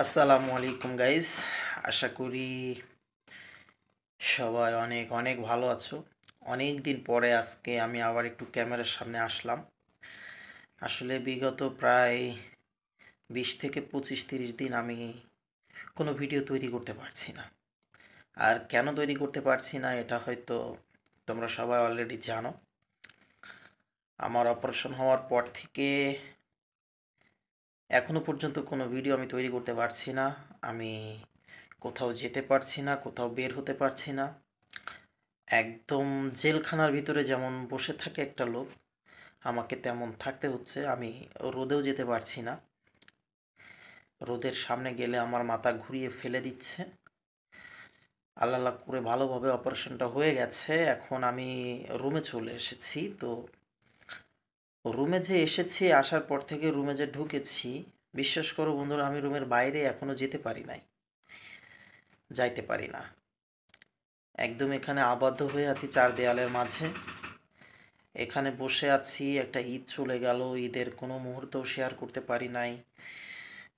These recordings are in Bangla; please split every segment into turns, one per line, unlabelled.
আসসালামু আলাইকুম গাইজ আশা করি সবাই অনেক অনেক ভালো আছো অনেক দিন পরে আজকে আমি আবার একটু ক্যামেরার সামনে আসলাম আসলে বিগত প্রায় বিশ থেকে পঁচিশ তিরিশ দিন আমি কোনো ভিডিও তৈরি করতে পারছি না আর কেন তৈরি করতে পারছি না এটা হয়তো তোমরা সবাই অলরেডি জানো আমার অপারেশন হওয়ার পর থেকে এখনও পর্যন্ত কোনো ভিডিও আমি তৈরি করতে পারছি না আমি কোথাও যেতে পারছি না কোথাও বের হতে পারছি না একদম জেলখানার ভিতরে যেমন বসে থাকে একটা লোক আমাকে তেমন থাকতে হচ্ছে আমি রোদেও যেতে পারছি না রোদের সামনে গেলে আমার মাথা ঘুরিয়ে ফেলে দিচ্ছে আল্লাহ করে ভালোভাবে অপারেশনটা হয়ে গেছে এখন আমি রুমে চলে এসেছি তো রুমে যে এসেছি আসার পর থেকে রুমে যে ঢুকেছি বিশ্বাস করো বন্ধুরা আমি রুমের বাইরে এখনও যেতে পারি নাই যাইতে পারি না একদম এখানে আবদ্ধ হয়ে আছি চার দেয়ালের মাঝে এখানে বসে আছি একটা ঈদ চলে গেল ঈদের কোনো মুহূর্ত শেয়ার করতে পারি নাই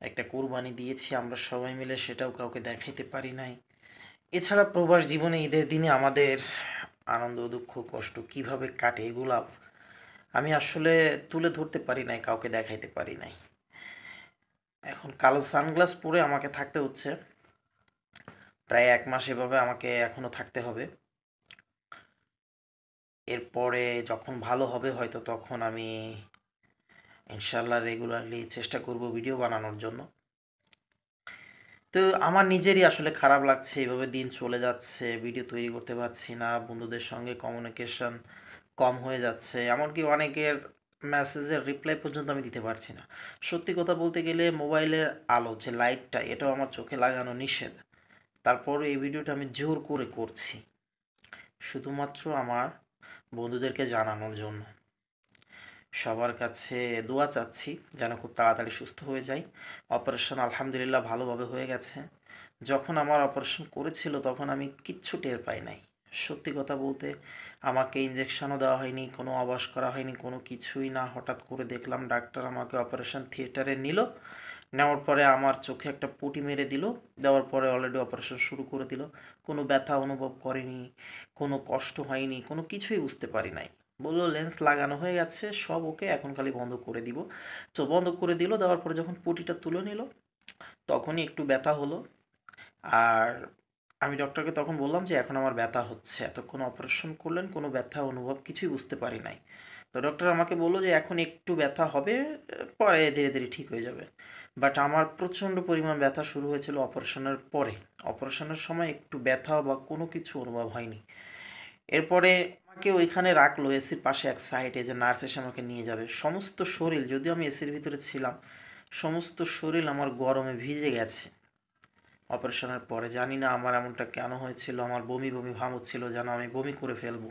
একটা কোরবানি দিয়েছি আমরা সবাই মিলে সেটাও কাউকে দেখাইতে পারি নাই এছাড়া প্রবাস জীবনে ঈদের দিনে আমাদের আনন্দ দুঃখ কষ্ট কিভাবে কাটে এগুলা আমি আসলে তুলে ধরতে পারি নাই কাউকে দেখাইতে পারি নাই এখন কালো সানগ্লাস পরে আমাকে থাকতে হচ্ছে প্রায় এক মাস এভাবে আমাকে এখনও থাকতে হবে এরপরে যখন ভালো হবে হয়তো তখন আমি ইনশাল্লাহ রেগুলারলি চেষ্টা করব ভিডিও বানানোর জন্য তো আমার নিজেরই আসলে খারাপ লাগছে এভাবে দিন চলে যাচ্ছে ভিডিও তৈরি করতে পারছি না বন্ধুদের সঙ্গে কমিউনিকেশন কম হয়ে যাচ্ছে এমনকি অনেকের মেসেজের রিপ্লাই পর্যন্ত আমি দিতে পারছি না সত্যি কথা বলতে গেলে মোবাইলের আলো যে লাইটটা এটাও আমার চোখে লাগানো নিষেধ তারপর এই ভিডিওটা আমি জোর করে করছি শুধুমাত্র আমার বন্ধুদেরকে জানানোর জন্য সবার কাছে দোয়া চাচ্ছি যেন খুব তাড়াতাড়ি সুস্থ হয়ে যাই অপারেশন আলহামদুলিল্লাহ ভালোভাবে হয়ে গেছে যখন আমার অপারেশন করেছিল তখন আমি কিচ্ছু টের পাই নাই সত্যি কথা বলতে আমাকে ইঞ্জেকশনও দেওয়া হয়নি কোনো আবাস করা হয়নি কোনো কিছুই না হঠাৎ করে দেখলাম ডাক্তার আমাকে অপারেশন থিয়েটারে নিল নেওয়ার পরে আমার চোখে একটা পুটি মেরে দিল দেওয়ার পরে অলরেডি অপারেশন শুরু করে দিল কোনো ব্যথা অনুভব করেনি কোনো কষ্ট হয়নি কোনো কিছুই বুঝতে পারি নাই বললো লেন্স লাগানো হয়ে গেছে সব ওকে এখন খালি বন্ধ করে দিব তো বন্ধ করে দিল দেওয়ার পরে যখন পুটিটা তুলে নিল তখনই একটু ব্যথা হলো আর আমি ডক্টরকে তখন বললাম যে এখন আমার ব্যথা হচ্ছে এতক্ষণ অপারেশন করলেন কোনো ব্যথা অনুভব কিছুই বুঝতে পারি নাই তো ডক্টর আমাকে বললো যে এখন একটু ব্যথা হবে পরে ধীরে ধীরে ঠিক হয়ে যাবে বাট আমার প্রচণ্ড পরিমাণ ব্যথা শুরু হয়েছিল অপারেশনের পরে অপারেশনের সময় একটু ব্যথা বা কোনো কিছু অনুভব হয়নি এরপরে আমাকে ওইখানে রাখলো এসির পাশে এক সাইডে যে নার্স এসে আমাকে নিয়ে যাবে সমস্ত শরীর যদিও আমি এসির ভিতরে ছিলাম সমস্ত শরীর আমার গরমে ভিজে গেছে অপারেশনের পরে জানি না আমার এমনটা কেন হয়েছিল আমার বমি বমি ভাব হচ্ছিল যেন আমি বমি করে ফেলবো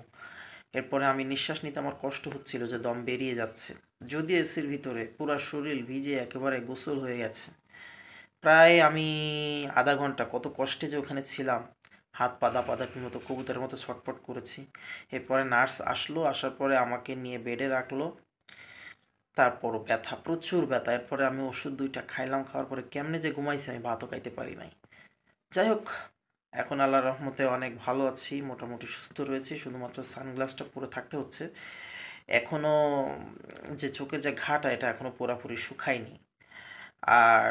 এরপরে আমি নিঃশ্বাস নিতে আমার কষ্ট হচ্ছিল যে দম বেরিয়ে যাচ্ছে যদিও এসির ভিতরে পুরো শরীর ভিজে একেবারে গোসল হয়ে গেছে প্রায় আমি আধা ঘন্টা কত কষ্টে যে ওখানে ছিলাম হাত পাদা পাদাপির মতো কবুতরের মতো ছটপট করেছি এরপরে নার্স আসলো আসার পরে আমাকে নিয়ে বেডে রাখলো তারপরও ব্যথা প্রচুর ব্যথা এরপরে আমি ওষুধ দুইটা খাইলাম খাওয়ার পরে কেমনে যে ঘুমাইছি আমি ভাতও খাইতে পারি নাই যাই হোক এখন আল্লাহ রহমতে অনেক ভালো আছি মোটামুটি সুস্থ রয়েছি শুধুমাত্র সানগ্লাসটা পরে থাকতে হচ্ছে এখনও যে চোখের যে ঘাটা এটা এখনও পুরাপুরি শুকায়নি আর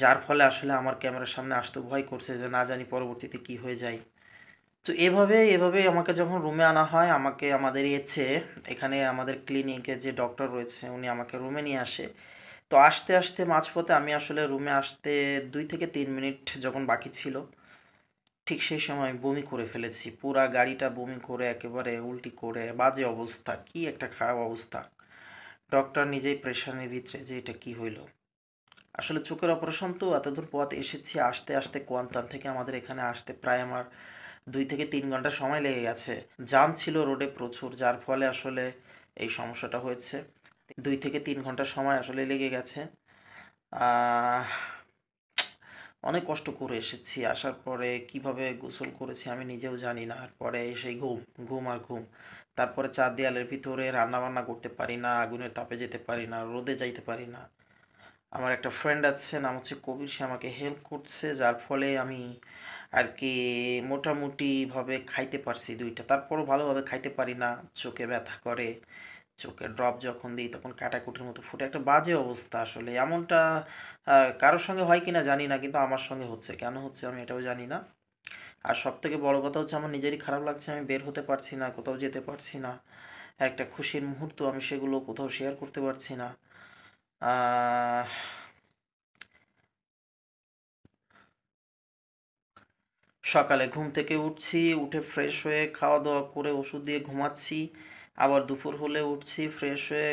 যার ফলে আসলে আমার ক্যামেরার সামনে আসতে ভয় করছে যে না জানি পরবর্তীতে কি হয়ে যায় তো এভাবে এভাবে আমাকে যখন রুমে আনা হয় আমাকে আমাদের এছে এখানে আমাদের ক্লিনিকে যে ডক্টর রয়েছে উনি আমাকে রুমে নিয়ে আসে তো আসতে আসতে মাঝপথে আমি আসলে রুমে আসতে দুই থেকে তিন মিনিট যখন বাকি ছিল ঠিক সেই সময় বমি করে ফেলেছি পুরা গাড়িটা বমি করে একেবারে উল্টি করে বাজে অবস্থা কি একটা খারাপ অবস্থা ডক্টর নিজেই প্রেশারের ভিতরে যে এটা কী হইল আসলে চোখের অপারেশন তো এতদূর পথ এসেছি আসতে আসতে কোয়ান্তান থেকে আমাদের এখানে আসতে প্রায় আমার দুই থেকে তিন ঘন্টা সময় লেগে গেছে জাম ছিল রোডে প্রচুর যার ফলে আসলে এই সমস্যাটা হয়েছে দুই থেকে তিন ঘন্টা সময় আসলে লেগে গেছে অনেক কষ্ট করে এসেছি আসার পরে কিভাবে গোসল করেছি আমি নিজেও জানি না পরে সেই ঘুম ঘুম আর ঘুম তারপরে চার দেয়ালের ভিতরে রান্নাবান্না করতে পারি না আগুনের তাপে যেতে পারি না রোদে যাইতে পারি না আমার একটা ফ্রেন্ড আছে নাম হচ্ছে কবির সে আমাকে হেল্প করছে যার ফলে আমি আর কি মোটামুটিভাবে খাইতে পারছি দুইটা তারপরও ভালোভাবে খাইতে পারি না চোখে ব্যথা করে চোখে ড্রপ যখন দিই তখন কাটাকুটির মতো ফুটে একটা বাজে অবস্থা আসলে এমনটা কারোর সঙ্গে হয় কিনা জানি না কিন্তু আমার সঙ্গে হচ্ছে কেন হচ্ছে আমি এটাও জানি না আর সব থেকে বড়ো কথা হচ্ছে আমার নিজেরই খারাপ লাগছে আমি বের হতে পারছি না কোথাও যেতে পারছি না একটা খুশির মুহূর্ত আমি সেগুলো কোথাও শেয়ার করতে পারছি না সকালে ঘুম থেকে উঠছি উঠে ফ্রেশ হয়ে খাওয়া দাওয়া করে ওষুধ দিয়ে ঘুমাচ্ছি আবার দুপুর হলে উঠছি ফ্রেশ হয়ে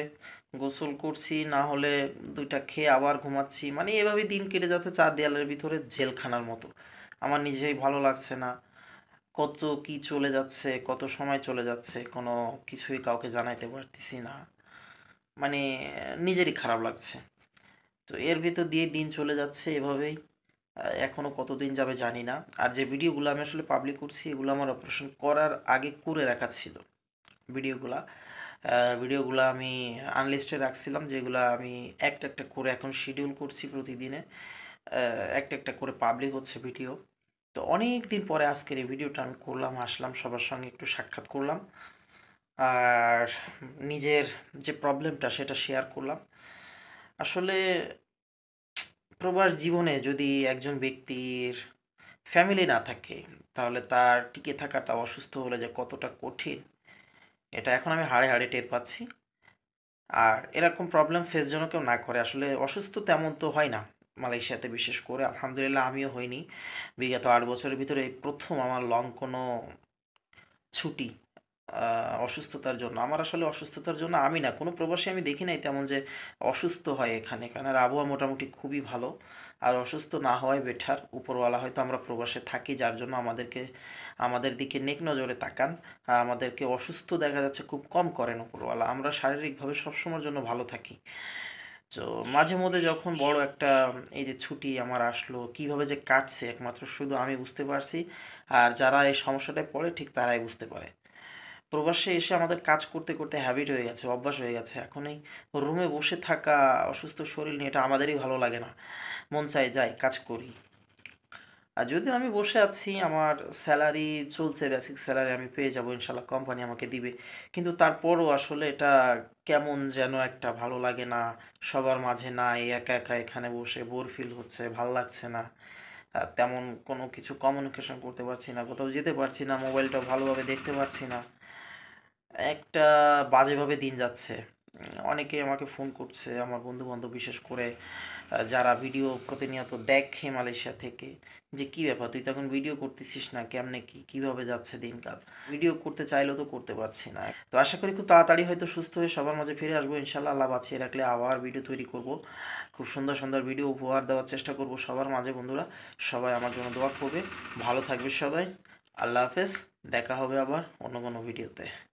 গোসল করছি না হলে দুইটা খেয়ে আবার ঘুমাচ্ছি মানে এভাবে দিন কেটে যাচ্ছে চার দেয়ালের ভিতরে জেলখানার মতো আমার নিজেই ভালো লাগছে না কত কি চলে যাচ্ছে কত সময় চলে যাচ্ছে কোনো কিছুই কাউকে জানাইতে পারতেছি না মানে নিজেরই খারাপ লাগছে তো এর ভিতর দিয়ে দিন চলে যাচ্ছে এভাবেই এখনও কতদিন যাবে জানি না আর যে ভিডিওগুলো আমি আসলে পাবলিক করছি এগুলো আমার অপারেশন করার আগে করে রাখা ছিল ভিডিওগুলা ভিডিওগুলো আমি আনলিস্টে রাখছিলাম যেগুলো আমি একটা একটা করে এখন শিডিউল করছি প্রতিদিনে একটা একটা করে পাবলিক হচ্ছে ভিডিও তো অনেক দিন পরে আজকের এই ভিডিওটা আমি করলাম আসলাম সবার সঙ্গে একটু সাক্ষাৎ করলাম আর নিজের যে প্রবলেমটা সেটা শেয়ার করলাম আসলে প্রবার জীবনে যদি একজন ব্যক্তির ফ্যামিলি না থাকে তাহলে তার টিকে থাকাটা অসুস্থ হলে যে কতটা কঠিন এটা এখন আমি হাড়ে হাড়ে টের পাচ্ছি আর এরকম প্রবলেম ফেস যেন কেউ না করে আসলে অসুস্থ তেমন তো হয় না মালয়েশিয়াতে বিশেষ করে আলহামদুলিল্লাহ আমিও হইনি বিগত আট বছরের ভিতরে এই প্রথম আমার লং কোনো ছুটি অসুস্থতার জন্য আমার আসলে অসুস্থতার জন্য আমি না কোনো প্রবাসী আমি দেখি নাই তেমন যে অসুস্থ হয় এখানে কারণ আর আবহাওয়া মোটামুটি খুবই ভালো আর অসুস্থ না হওয়াই বেটার উপরওয়ালা হয়তো আমরা প্রবাসে থাকি যার জন্য আমাদেরকে আমাদের দিকে নেক নজরে তাকান আর আমাদেরকে অসুস্থ দেখা যাচ্ছে খুব কম করেন উপরওয়ালা আমরা শারীরিকভাবে সবসময়ের জন্য ভালো থাকি তো মাঝে মধ্যে যখন বড় একটা এই যে ছুটি আমার আসলো কিভাবে যে কাটছে একমাত্র শুধু আমি বুঝতে পারছি আর যারা এই সমস্যাটায় পড়ে ঠিক তারাই বুঝতে পারে প্রবাসে এসে আমাদের কাজ করতে করতে হ্যাবিট হয়ে গেছে অভ্যাস হয়ে গেছে এখন এই রুমে বসে থাকা অসুস্থ শরীর নিয়ে এটা আমাদেরই ভালো লাগে না মন চাই যাই কাজ করি আর যদিও আমি বসে আছি আমার স্যালারি চলছে বেসিক স্যালারি আমি পেয়ে যাবো ইনশাল্লাহ কোম্পানি আমাকে দিবে কিন্তু তারপরও আসলে এটা কেমন যেন একটা ভালো লাগে না সবার মাঝে না একা একা এখানে বসে বোর ফিল হচ্ছে ভাল লাগছে না তেমন কোনো কিছু কমিউনিকেশন করতে পারছি না কোথাও যেতে পারছি না মোবাইলটা ভালোভাবে দেখতে পারছি না একটা বাজেভাবে দিন যাচ্ছে অনেকে আমাকে ফোন করছে আমার বন্ধুবান্ধব বিশেষ করে যারা ভিডিও প্রতিনিয়ত দেখে মালয়েশিয়া থেকে যে কি ব্যাপার তুই তখন ভিডিও করতেছিস না কেমনে কি কিভাবে যাচ্ছে দিনকাল ভিডিও করতে চাইলেও তো করতে পারছি না তো আশা করি খুব তাড়াতাড়ি হয়তো সুস্থ হয়ে সবার মাঝে ফিরে আসবো ইনশাল্লাহ আল্লাহ বাঁচিয়ে রাখলে আবার ভিডিও তৈরি করব খুব সুন্দর সুন্দর ভিডিও উপহার দেওয়ার চেষ্টা করব সবার মাঝে বন্ধুরা সবাই আমার জন্য দোয়া করবে ভালো থাকবে সবাই আল্লাহ হাফেজ দেখা হবে আবার অন্য কোনো ভিডিওতে